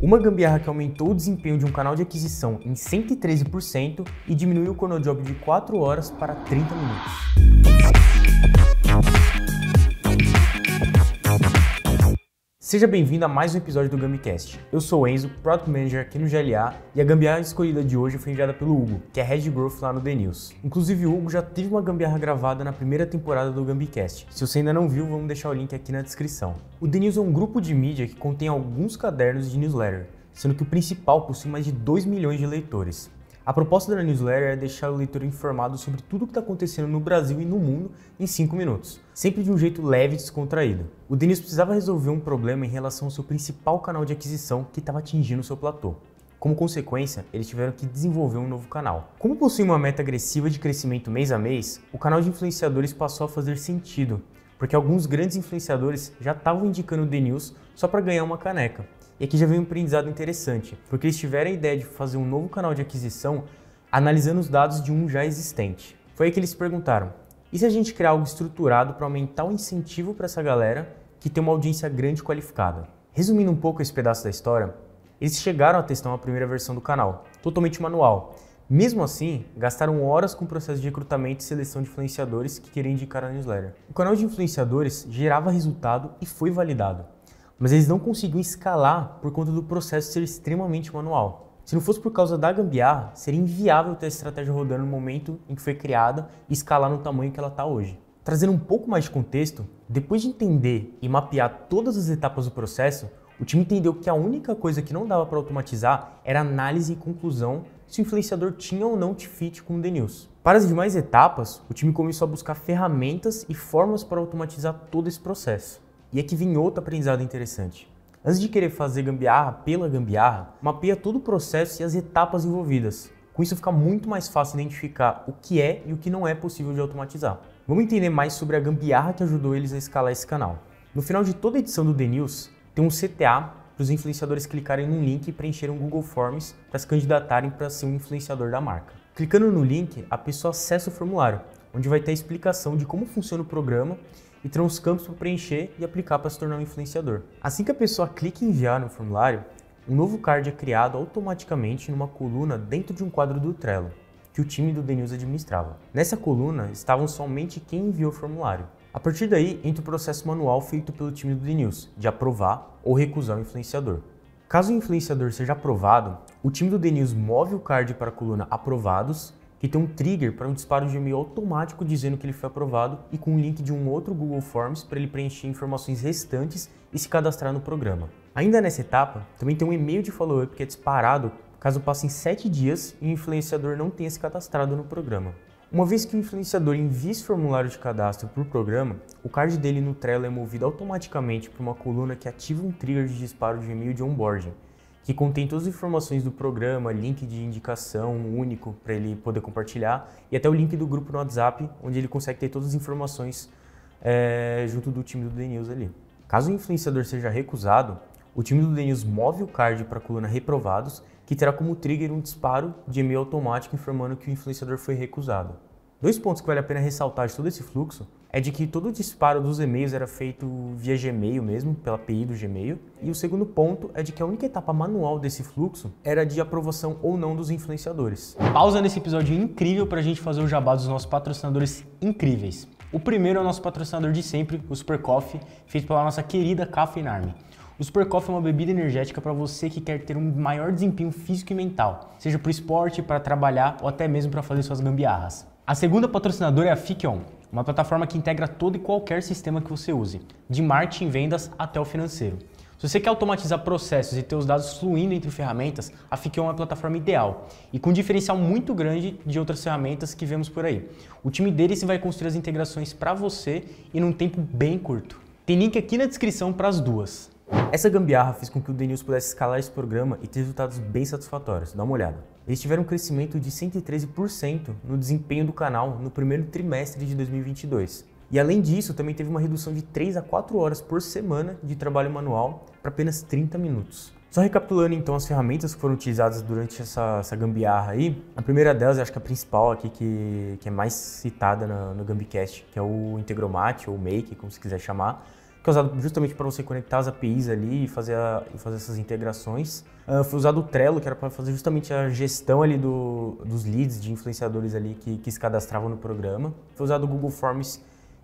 Uma gambiarra que aumentou o desempenho de um canal de aquisição em 113% e diminuiu o cronojob de 4 horas para 30 minutos. Seja bem-vindo a mais um episódio do Gamicast. Eu sou o Enzo, Product Manager aqui no GLA, e a gambiarra escolhida de hoje foi enviada pelo Hugo, que é Head Growth lá no The News. Inclusive, o Hugo já teve uma gambiarra gravada na primeira temporada do Gambicast. Se você ainda não viu, vamos deixar o link aqui na descrição. O The News é um grupo de mídia que contém alguns cadernos de newsletter, sendo que o principal possui mais de 2 milhões de leitores. A proposta da newsletter é deixar o leitor informado sobre tudo o que está acontecendo no Brasil e no mundo em 5 minutos, sempre de um jeito leve e descontraído. O Denis precisava resolver um problema em relação ao seu principal canal de aquisição que estava atingindo seu platô. Como consequência, eles tiveram que desenvolver um novo canal. Como possui uma meta agressiva de crescimento mês a mês, o canal de influenciadores passou a fazer sentido, porque alguns grandes influenciadores já estavam indicando o The News só para ganhar uma caneca. E aqui já vem um aprendizado interessante, porque eles tiveram a ideia de fazer um novo canal de aquisição analisando os dados de um já existente. Foi aí que eles perguntaram: e se a gente criar algo estruturado para aumentar o incentivo para essa galera que tem uma audiência grande e qualificada? Resumindo um pouco esse pedaço da história, eles chegaram a testar uma primeira versão do canal, totalmente manual. Mesmo assim, gastaram horas com o processo de recrutamento e seleção de influenciadores que queriam indicar a newsletter. O canal de influenciadores gerava resultado e foi validado mas eles não conseguiam escalar por conta do processo ser extremamente manual. Se não fosse por causa da gambiarra, seria inviável ter a estratégia rodando no momento em que foi criada e escalar no tamanho que ela está hoje. Trazendo um pouco mais de contexto, depois de entender e mapear todas as etapas do processo, o time entendeu que a única coisa que não dava para automatizar era análise e conclusão se o influenciador tinha ou não te fit com o News. Para as demais etapas, o time começou a buscar ferramentas e formas para automatizar todo esse processo. E é que vem outro aprendizado interessante. Antes de querer fazer gambiarra pela gambiarra, mapeia todo o processo e as etapas envolvidas. Com isso fica muito mais fácil identificar o que é e o que não é possível de automatizar. Vamos entender mais sobre a gambiarra que ajudou eles a escalar esse canal. No final de toda edição do The News, tem um CTA para os influenciadores clicarem num link e preencherem um Google Forms para se candidatarem para ser um influenciador da marca. Clicando no link, a pessoa acessa o formulário, onde vai ter a explicação de como funciona o programa e terão os campos para preencher e aplicar para se tornar um influenciador. Assim que a pessoa clica em enviar no formulário, um novo card é criado automaticamente numa coluna dentro de um quadro do Trello, que o time do DNews administrava. Nessa coluna estavam somente quem enviou o formulário. A partir daí, entra o processo manual feito pelo time do DNews, de aprovar ou recusar o influenciador. Caso o influenciador seja aprovado, o time do DNews move o card para a coluna Aprovados que tem um trigger para um disparo de e-mail automático dizendo que ele foi aprovado e com um link de um outro Google Forms para ele preencher informações restantes e se cadastrar no programa. Ainda nessa etapa, também tem um e-mail de follow-up que é disparado caso passem 7 dias e o influenciador não tenha se cadastrado no programa. Uma vez que o influenciador envia esse formulário de cadastro para o programa, o card dele no Trello é movido automaticamente para uma coluna que ativa um trigger de disparo de e-mail de onboarding, que contém todas as informações do programa, link de indicação único para ele poder compartilhar e até o link do grupo no WhatsApp, onde ele consegue ter todas as informações é, junto do time do DNews ali. Caso o influenciador seja recusado, o time do DNews move o card para a coluna Reprovados, que terá como trigger um disparo de e-mail automático informando que o influenciador foi recusado. Dois pontos que vale a pena ressaltar de todo esse fluxo é de que todo o disparo dos e-mails era feito via Gmail mesmo, pela API do Gmail. E o segundo ponto é de que a única etapa manual desse fluxo era de aprovação ou não dos influenciadores. Pausa nesse episódio incrível para a gente fazer o jabá dos nossos patrocinadores incríveis. O primeiro é o nosso patrocinador de sempre, o Super Coffee, feito pela nossa querida Cafeinarme. O Super Coffee é uma bebida energética para você que quer ter um maior desempenho físico e mental, seja para o esporte, para trabalhar ou até mesmo para fazer suas gambiarras. A segunda patrocinadora é a Fikion, uma plataforma que integra todo e qualquer sistema que você use, de marketing, vendas até o financeiro. Se você quer automatizar processos e ter os dados fluindo entre ferramentas, a Fikion é a plataforma ideal e com um diferencial muito grande de outras ferramentas que vemos por aí. O time deles vai construir as integrações para você e num tempo bem curto. Tem link aqui na descrição para as duas. Essa gambiarra fez com que o Denils pudesse escalar esse programa e ter resultados bem satisfatórios. Dá uma olhada. Eles tiveram um crescimento de 113% no desempenho do canal no primeiro trimestre de 2022. E além disso, também teve uma redução de 3 a 4 horas por semana de trabalho manual para apenas 30 minutos. Só recapitulando então as ferramentas que foram utilizadas durante essa, essa gambiarra aí, a primeira delas, acho que a principal aqui que, que é mais citada no Gambicast, que é o Integromat ou Make, como se quiser chamar, foi usado justamente para você conectar as APIs ali e fazer, a, e fazer essas integrações. Uh, foi usado o Trello, que era para fazer justamente a gestão ali do, dos leads, de influenciadores ali que, que se cadastravam no programa. Foi usado o Google Forms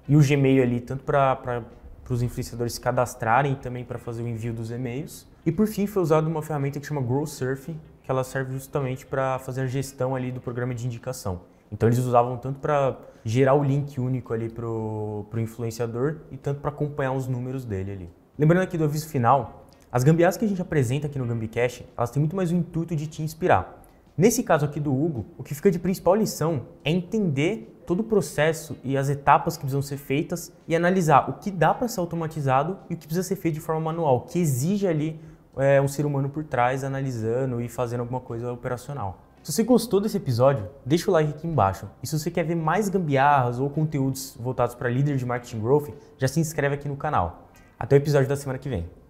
e o Gmail ali, tanto para os influenciadores se cadastrarem e também para fazer o envio dos e-mails. E por fim, foi usado uma ferramenta que chama GrowSurf, que ela serve justamente para fazer a gestão ali do programa de indicação. Então eles usavam tanto para gerar o link único ali pro, o influenciador e tanto para acompanhar os números dele ali. Lembrando aqui do aviso final, as gambiarras que a gente apresenta aqui no Gambicash, elas têm muito mais o intuito de te inspirar. Nesse caso aqui do Hugo, o que fica de principal lição é entender todo o processo e as etapas que precisam ser feitas e analisar o que dá para ser automatizado e o que precisa ser feito de forma manual, que exige ali é, um ser humano por trás analisando e fazendo alguma coisa operacional. Se você gostou desse episódio, deixa o like aqui embaixo. E se você quer ver mais gambiarras ou conteúdos voltados para líderes de marketing growth, já se inscreve aqui no canal. Até o episódio da semana que vem.